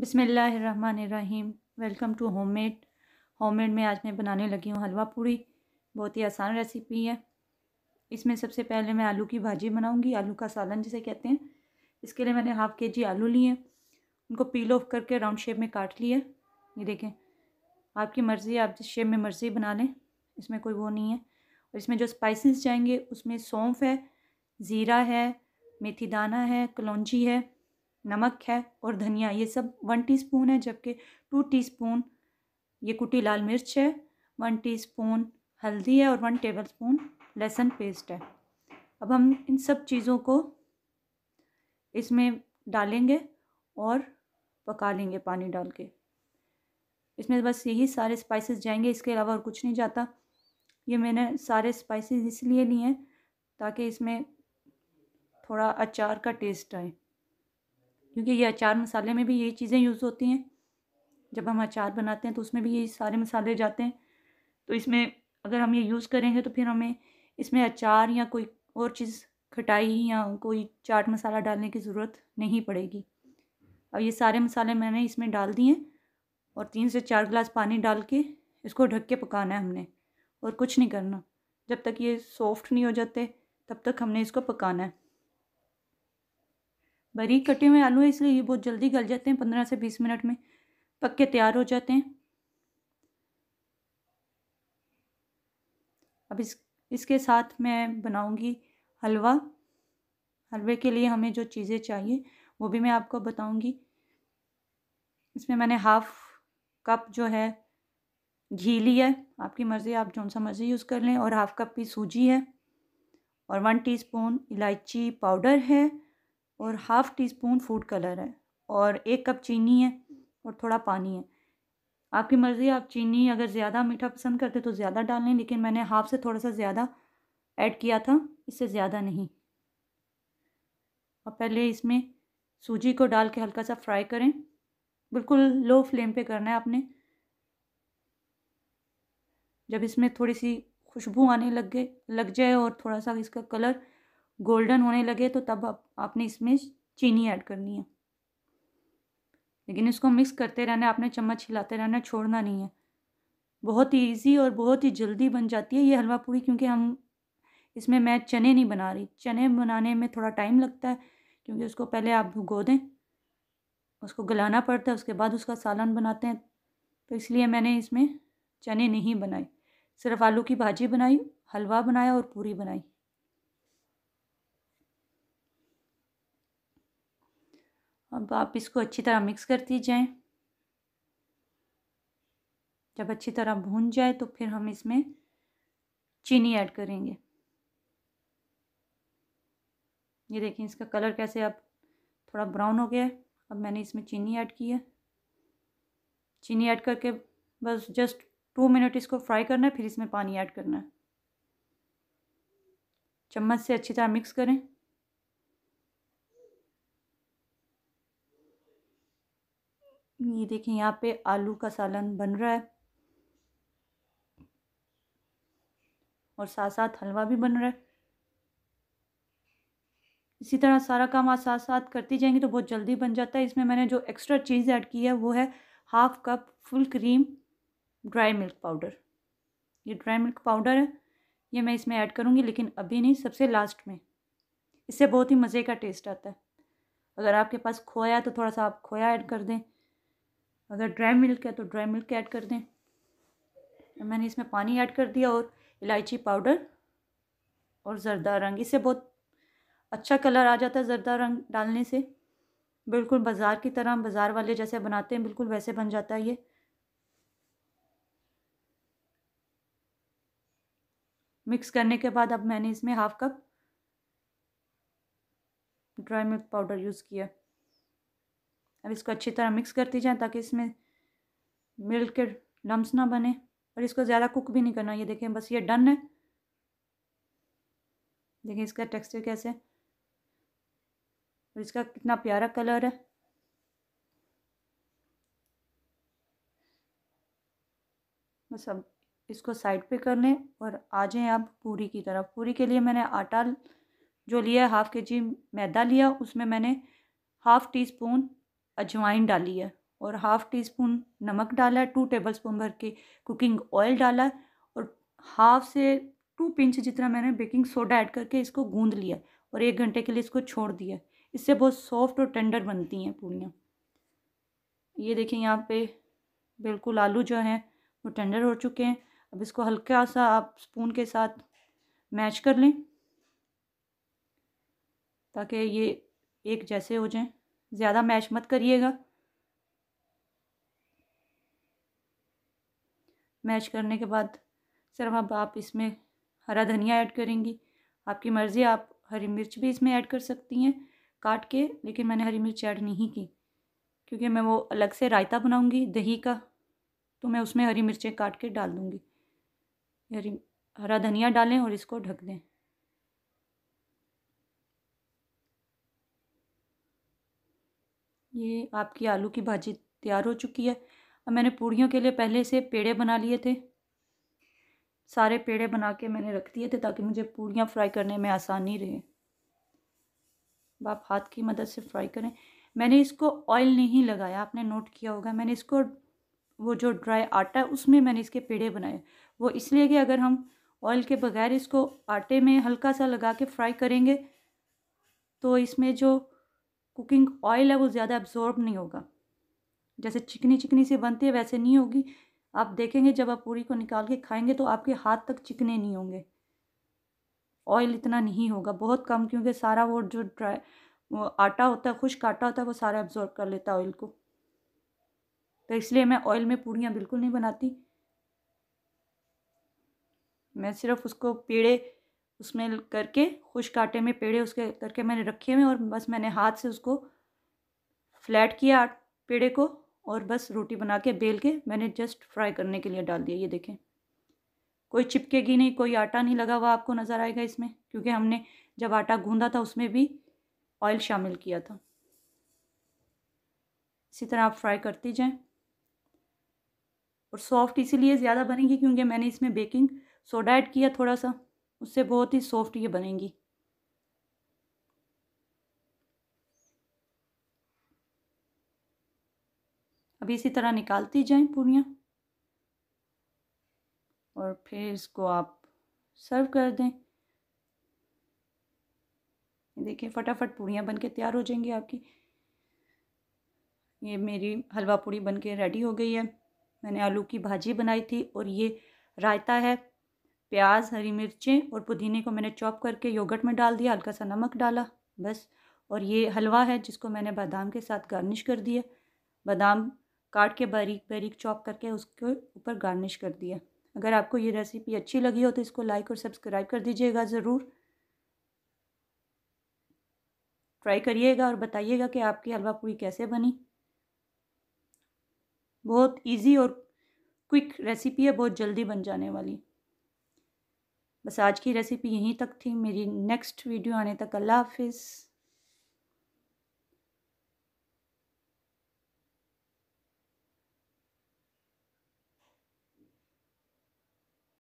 बिसमीम welcome to homemade homemade में आज मैं बनाने लगी हूँ हलवा पूड़ी बहुत ही आसान रेसिपी है इसमें सबसे पहले मैं आलू की भाजी बनाऊँगी आलू का सालन जिसे कहते हैं इसके लिए मैंने हाफ़ के जी आलू लिए उनको पील ऑफ करके राउंड शेप में काट लिए ये देखें आपकी मर्ज़ी आप जिस शेप में मर्ज़ी बना लें इसमें कोई वो नहीं है और इसमें जो स्पाइसेस जाएंगे उसमें सौंफ है ज़ीरा है मेथी दाना है कलौजी है नमक है और धनिया ये सब वन टीस्पून है जबकि टू टीस्पून ये कुटी लाल मिर्च है वन टीस्पून हल्दी है और वन टेबल स्पून लहसुन पेस्ट है अब हम इन सब चीज़ों को इसमें डालेंगे और पका लेंगे पानी डाल के इसमें बस यही सारे स्पाइसेस जाएंगे इसके अलावा और कुछ नहीं जाता ये मैंने सारे स्पाइसेस इसलिए लिए हैं ताकि इसमें थोड़ा अचार का टेस्ट आए क्योंकि ये अचार मसाले में भी यही चीज़ें यूज़ होती हैं जब हम अचार बनाते हैं तो उसमें भी यही सारे मसाले जाते हैं तो इसमें अगर हम ये यूज़ करेंगे तो फिर हमें इसमें अचार या कोई और चीज़ खटाई या कोई चाट मसाला डालने की ज़रूरत नहीं पड़ेगी अब ये सारे मसाले मैंने इसमें डाल दिए और तीन से चार गिलास पानी डाल के इसको ढक के पकाना है हमने और कुछ नहीं करना जब तक ये सॉफ्ट नहीं हो जाते तब तक हमने इसको पकाना है बारीक कटे हुए आलू हैं इसलिए ये बहुत जल्दी गल जाते हैं पंद्रह से बीस मिनट में पक के तैयार हो जाते हैं अब इस इसके साथ मैं बनाऊंगी हलवा हलवे के लिए हमें जो चीज़ें चाहिए वो भी मैं आपको बताऊंगी इसमें मैंने हाफ़ कप जो है घी लिया है आपकी मर्ज़ी आप जौन सा मर्ज़ी यूज़ कर लें और हाफ़ कप की सूजी है और वन टीस्पून इलायची पाउडर है और half teaspoon food colour है और एक कप चीनी है और थोड़ा पानी है आपकी मर्ज़ी आप चीनी अगर ज़्यादा मीठा पसंद करते तो ज़्यादा डाल लें लेकिन मैंने हाफ़ से थोड़ा सा ज़्यादा ऐड किया था इससे ज़्यादा नहीं और पहले इसमें सूजी को डाल के हल्का सा फ्राई करें बिल्कुल लो फ्लेम पे करना है आपने जब इसमें थोड़ी सी खुशबू आने लग गए लग जाए और थोड़ा सा इसका कलर गोल्डन होने लगे तो तब आप, आपने इसमें चीनी ऐड करनी है लेकिन इसको मिक्स करते रहना आपने चम्मच हिलाते रहना छोड़ना नहीं है बहुत ही ईजी और बहुत ही जल्दी बन जाती है ये हलवा पूरी क्योंकि हम इसमें मैं चने नहीं बना रही चने बनाने में थोड़ा टाइम लगता है क्योंकि उसको पहले आप भुगो दें उसको गलाना पड़ता है उसके बाद उसका सालन बनाते हैं तो इसलिए मैंने इसमें चने नहीं बनाए सिर्फ आलू की भाजी बनाई हलवा बनाया और पूरी बनाई अब आप इसको अच्छी तरह मिक्स करती जाएं जब अच्छी तरह भून जाए तो फिर हम इसमें चीनी ऐड करेंगे ये देखें इसका कलर कैसे अब थोड़ा ब्राउन हो गया है अब मैंने इसमें चीनी ऐड की है चीनी ऐड करके बस जस्ट टू मिनट इसको फ्राई करना है फिर इसमें पानी ऐड करना है चम्मच से अच्छी तरह मिक्स करें ये देखें यहाँ पे आलू का सालन बन रहा है और साथ साथ हलवा भी बन रहा है इसी तरह सारा काम आप साथ साथ करती जाएंगी तो बहुत जल्दी बन जाता है इसमें मैंने जो एक्स्ट्रा चीज़ ऐड की है वो है half cup full cream dry milk powder ये ड्राई मिल्क पाउडर है ये मैं इसमें ऐड करूँगी लेकिन अभी नहीं सबसे लास्ट में इससे बहुत ही मज़े का टेस्ट आता है अगर आपके पास खोया है तो थोड़ा सा आप खोया ऐड कर दें अगर ड्राई मिल्क है तो ड्राई मिल्क ऐड कर दें तो मैंने इसमें पानी ऐड कर दिया और इलायची पाउडर और ज़रदा रंग इससे बहुत अच्छा कलर आ जाता है ज़रदा रंग डालने से बिल्कुल बाज़ार की तरह बाज़ार वाले जैसे बनाते हैं बिल्कुल वैसे बन जाता है ये मिक्स करने के बाद अब मैंने इसमें half cup dry milk powder use किया अब इसको अच्छी तरह मिक्स करती जाएँ ताकि इसमें मिल्क के लम्स ना बने और इसको ज़्यादा कुक भी नहीं करना ये देखें बस ये डन है देखें इसका टेक्सचर कैसे और इसका कितना प्यारा कलर है बस अब इसको साइड पे कर लें और आ जाएं आप पूरी की तरफ पूरी के लिए मैंने आटा जो लिया हाफ़ के जी मैदा लिया उसमें मैंने हाफ़ टी स्पून अजवाइन डाली है और हाफ़ टी स्पून नमक डाला है टू टेबल स्पून भर के कुकिंग ऑयल डाला है और हाफ से टू पिंच जितना मैंने बेकिंग सोडा ऐड करके इसको गूंद लिया और एक घंटे के लिए इसको छोड़ दिया इससे बहुत सॉफ्ट और टेंडर बनती हैं पूड़ियाँ ये देखिए यहाँ पे बिल्कुल आलू जो हैं वो टेंडर हो चुके हैं अब इसको हल्का सा आप स्पून के साथ मैच कर लें ताकि ये एक जैसे हो जाएं ज़्यादा मैश मत करिएगा मैश करने के बाद सिर्फ अब आप इसमें हरा धनिया ऐड करेंगी आपकी मर्ज़ी आप हरी मिर्च भी इसमें ऐड कर सकती हैं काट के लेकिन मैंने हरी मिर्च ऐड नहीं की क्योंकि मैं वो अलग से रायता बनाऊंगी दही का तो मैं उसमें हरी मिर्चें काट के डाल दूँगी हरी हरा धनिया डालें और इसको ढक दें ये आपकी आलू की भाजी तैयार हो चुकी है अब मैंने पूड़ियों के लिए पहले से पेड़े बना लिए थे सारे पेड़े बना के मैंने रख दिए थे ताकि मुझे पूड़ियाँ फ्राई करने में आसानी रहे अब आप हाथ की मदद से फ्राई करें मैंने इसको ऑयल नहीं लगाया आपने नोट किया होगा मैंने इसको वो जो ड्राई आटा है उसमें मैंने इसके पेड़े बनाए वो इसलिए कि अगर हम ऑयल के बगैर इसको आटे में हल्का सा लगा के फ्राई करेंगे तो इसमें जो कुकिंग ऑयल है वो ज़्यादा एब्जॉर्ब नहीं होगा जैसे चिकनी चिकनी से बनती है वैसे नहीं होगी आप देखेंगे जब आप पूरी को निकाल के खाएंगे तो आपके हाथ तक चिकने नहीं होंगे ऑयल इतना नहीं होगा बहुत कम क्योंकि सारा वो जो ड्राई वो आटा होता है खुश्क आटा होता है वो सारा एब्जॉर्ब कर लेता है ऑयल को तो इसलिए मैं ऑयल में पूड़ियाँ बिल्कुल नहीं बनाती मैं सिर्फ उसको पेड़े उसमें करके खुश्क आटे में पेड़े उसके करके मैंने रखे हुए और बस मैंने हाथ से उसको फ्लैट किया पेड़े को और बस रोटी बना के बेल के मैंने जस्ट फ्राई करने के लिए डाल दिया ये देखें कोई चिपकेगी नहीं कोई आटा नहीं लगा हुआ आपको नज़र आएगा इसमें क्योंकि हमने जब आटा गूंदा था उसमें भी ऑयल शामिल किया था इसी तरह आप फ्राई करते जाएं और सॉफ्ट इसीलिए ज़्यादा बनेगी क्योंकि मैंने इसमें बेकिंग सोडा ऐड किया थोड़ा सा उससे बहुत ही सॉफ्ट ये बनेंगी अब इसी तरह निकालती जाएं पूरियाँ और फिर इसको आप सर्व कर दें देखिए फटाफट पूड़ियाँ बन के तैयार हो जाएंगी आपकी ये मेरी हलवा पूड़ी बन के रेडी हो गई है मैंने आलू की भाजी बनाई थी और ये रायता है प्याज हरी मिर्चें और पुदीने को मैंने चॉप करके योगर्ट में डाल दिया हल्का सा नमक डाला बस और ये हलवा है जिसको मैंने बादाम के साथ गार्निश कर दिया बादाम काट के बारीक बारीक चॉप करके उसके ऊपर गार्निश कर दिया अगर आपको ये रेसिपी अच्छी लगी हो तो इसको लाइक और सब्सक्राइब कर दीजिएगा ज़रूर ट्राई करिएगा और बताइएगा कि आपकी हलवा पूरी कैसे बनी बहुत इजी और क्विक रेसिपी है बहुत जल्दी बन जाने वाली बस आज की रेसिपी यहीं तक थी मेरी नेक्स्ट वीडियो आने तक अल्लाह हाफिज़